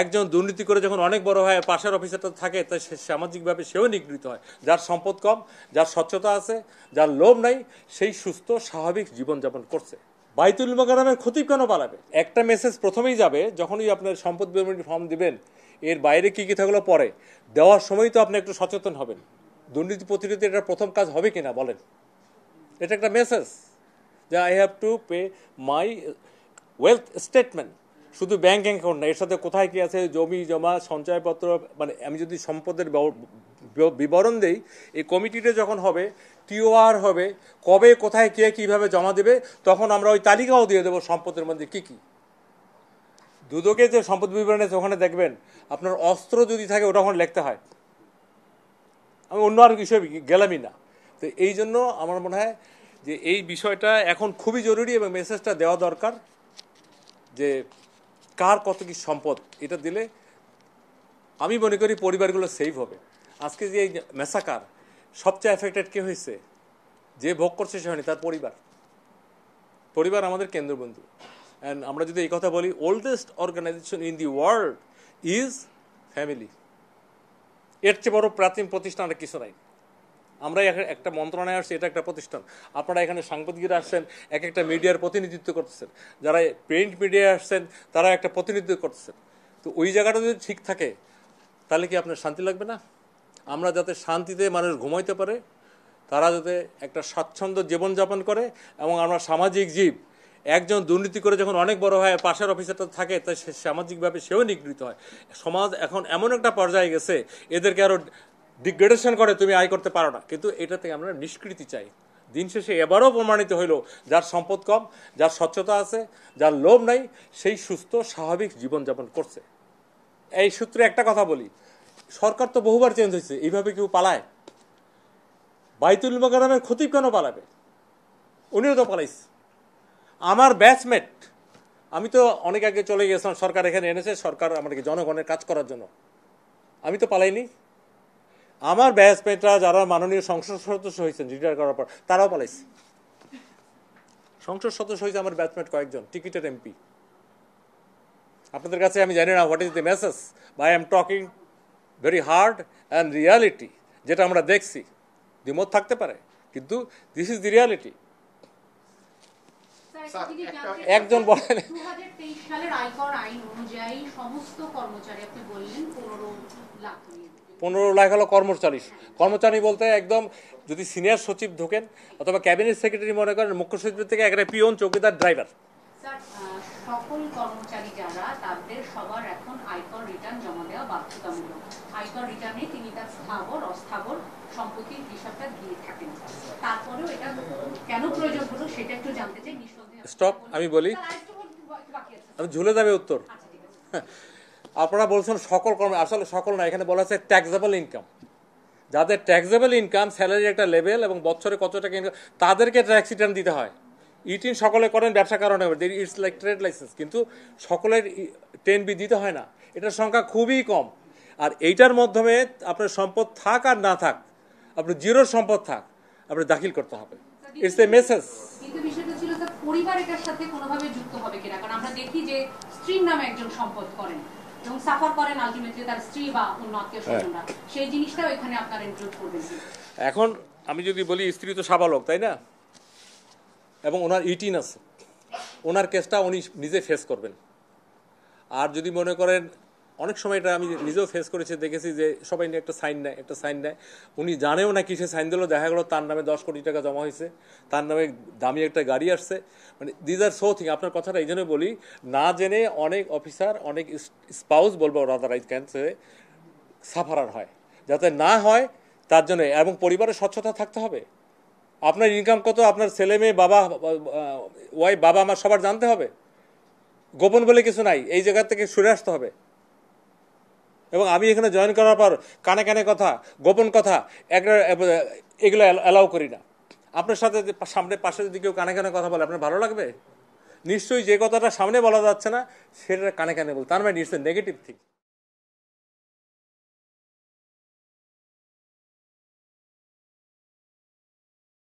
একজন দুর্নীতি করে যখন অনেক বড় হয় পাশের অফিসারটা থাকে তাই সে সামাজিকভাবে সেও নিগৃহীত হয় যার সম্পদ কম যার স্বচ্ছতা আছে যার লোভ নাই সেই সুস্থ স্বাভাবিক জীবনযাপন করছে বাইতুল মোকারামের ক্ষতি কেন বাড়াবে একটা মেসেজ প্রথমেই যাবে যখনই আপনার সম্পদ বিবরণী ফর্ম দিবেন এর বাইরে কী কী থাকলো পরে দেওয়ার সময় তো আপনি একটু সচেতন হবেন দুর্নীতি প্রতিরোধে এটা প্রথম কাজ হবে কিনা বলেন এটা একটা মেসেজ যে I have to pay my wealth statement শুধু ব্যাংক অ্যাকাউন্ট না এর সাথে কোথায় কী আছে জমি জমা সঞ্চয়পত্র মানে আমি যদি সম্পদের বিবরণ দেই এই কমিটিটা যখন হবে টিওআর হবে কবে কোথায় কে কীভাবে জমা দেবে তখন আমরা ওই তালিকাও দিয়ে দেবো সম্পদের মধ্যে কী কী দুদকে যে সম্পদ বিবরণে ওখানে দেখবেন আপনার অস্ত্র যদি থাকে ওটা ওখানে লিখতে হয় আমি অন্য আর কিছু গেলামই না তো এই জন্য আমার মনে হয় যে এই বিষয়টা এখন খুবই জরুরি এবং মেসেজটা দেওয়া দরকার যে কার কত কি সম্পদ এটা দিলে আমি মনে করি পরিবারগুলো সেভ হবে আজকে যে এই মেসাকার সবচেয়ে এফেক্টেড কে হয়েছে যে ভোগ করছে সে হয়নি তার পরিবার পরিবার আমাদের কেন্দ্রবন্ধু অ্যান্ড আমরা যদি এই কথা বলি oldest organisation in the world is family এর চেয়ে বড় প্রাচীন প্রতিষ্ঠান আর কিছু নাই আমরা একটা মন্ত্রণালয় আসছি এটা একটা প্রতিষ্ঠান আপনারা এখানে সাংবাদিকরা আসছেন এক একটা মিডিয়ার প্রতিনিধিত্ব করতেছেন যারা প্রিন্ট মিডিয়ায় আসছেন তারা একটা প্রতিনিধিত্ব করতেছেন তো ওই জায়গাটা যদি ঠিক থাকে তাহলে কি আপনার শান্তি লাগবে না আমরা যাতে শান্তিতে মানুষ ঘুমাইতে পারে তারা যাতে একটা স্বাচ্ছন্দ্য জীবনযাপন করে এবং আমরা সামাজিক জীব একজন দুর্নীতি করে যখন অনেক বড় হয় পাশের অফিসারটা থাকে তাই সামাজিকভাবে সেও নিগৃহীত হয় সমাজ এখন এমন একটা পর্যায়ে গেছে এদেরকে আরও ডিগ্রেডেশন করে তুমি আয় করতে পারো না কিন্তু এটা থেকে আমরা নিষ্কৃতি চাই দিন শেষে এবারও প্রমাণিত হইল যার সম্পদ কম যার স্বচ্ছতা আছে যার লোভ নাই সেই সুস্থ স্বাভাবিক জীবনযাপন করছে এই সূত্রে একটা কথা বলি সরকার তো বহুবার চেঞ্জ হয়েছে এইভাবে কেউ পালায় বাইতুল মোকারামের ক্ষতি কেন পালাবে উনিও তো পালাইছে আমার ব্যাচমেট আমি তো অনেক আগে চলে গেছিলাম সরকার এখানে এনেছে সরকার আমাদেরকে জনগণের কাজ করার জন্য আমি তো পালাইনি আমার ব্যাচমেটরা যারা মাননীয় সংসদ সদস্য হয়েছেন রিটায়ার করার পর তারাও পালাইছে সংসদ সদস্য হয়েছে আমার ব্যাচমেট কয়েকজন টিকিটের এমপি আপনাদের কাছে আমি জানি না what is the message by am talking very hard and reality যেটা আমরা দেখছি দ্বিমত থাকতে পারে কিন্তু দিস ইজ দি রিয়ালিটি একজন বলেন সমস্ত কর্মচারী আপনি বললেন পনেরো লাখ পনেরো লাখ হলো কর্মচারী কর্মচারী বলতে একদম যদি সিনিয়র সচিব ঢোকেন অথবা ক্যাবিনেট সেক্রেটারি মনে করেন মুখ্য সচিব থেকে একটা পিওন চৌকিদার ড্রাইভার আমি বলি ঝুলে যাবে উত্তর আচ্ছা, আপনারা বলছেন সকল কর্ম আসলে সকল না এখানে বলা হচ্ছে ট্যাক্সেবল ইনকাম যাদের ট্যাক্সেবল ইনকাম স্যালারি একটা লেভেল এবং বছরে কত টাকা ইনকাম তাদেরকে ট্যাক্স রিটার্ন দিতে হয় ইটিন সকলে করেন ব্যবসা কারণে ইটস লাইক ট্রেড লাইসেন্স কিন্তু সকলের টেন বি দিতে হয় না এটার সংখ্যা খুবই কম আর এইটার মাধ্যমে আপনার সম্পদ থাক আর না থাক আপনার জিরো সম্পদ থাক আপনার দাখিল করতে হবে ইটস এ মেসেজ পরিবার এটার সাথে কোনোভাবে যুক্ত হবে কিনা কারণ আমরা দেখি যে স্ত্রীর নামে একজন সম্পদ করেন এবং সাফার করেন আলটিমেটলি তার স্ত্রী বা অন্য আত্মীয় হ্যাঁ। স্বজনরা সেই ইনক্লুড করবেন এখন আমি যদি বলি স্ত্রী তো সাবালক তাই না এবং ওনার ইটিন আছে ওনার কেসটা উনি নিজে ফেস করবেন আর যদি মনে করেন অনেক সময় এটা আমি নিজেও ফেস করেছি দেখেছি যে সবাই নিয়ে একটা সাইন নেয় একটা সাইন নেয় উনি জানেও না কিসে সাইন দিল দেখা গেলো তার নামে দশ কোটি টাকা জমা হয়েছে তার নামে দামি একটা গাড়ি আসছে মানে দিজ আর সো থিং আপনার কথাটা এই জন্য বলি না জেনে অনেক অফিসার অনেক স্পাউস বলবো রাদার আই ক্যান্সে সাফারার হয় যাতে না হয় তার জন্য এবং পরিবারের স্বচ্ছতা থাকতে হবে আপনার ইনকাম কত আপনার ছেলে মেয়ে বাবা ওয়াই বাবা আমার সবার জানতে হবে গোপন বলে কিছু নাই এই জায়গা থেকে সরে আসতে হবে এবং আমি এখানে জয়েন করার পর কানে কানে কথা গোপন কথা একটা এগুলো অ্যালাউ করি না আপনার সাথে সামনে পাশে যদি কেউ কানে কানে কথা বলে আপনার ভালো লাগবে নিশ্চয়ই যে কথাটা সামনে বলা যাচ্ছে না সেটা কানে কানে বল তার মানে নিশ্চয়ই নেগেটিভ থিঙ্ক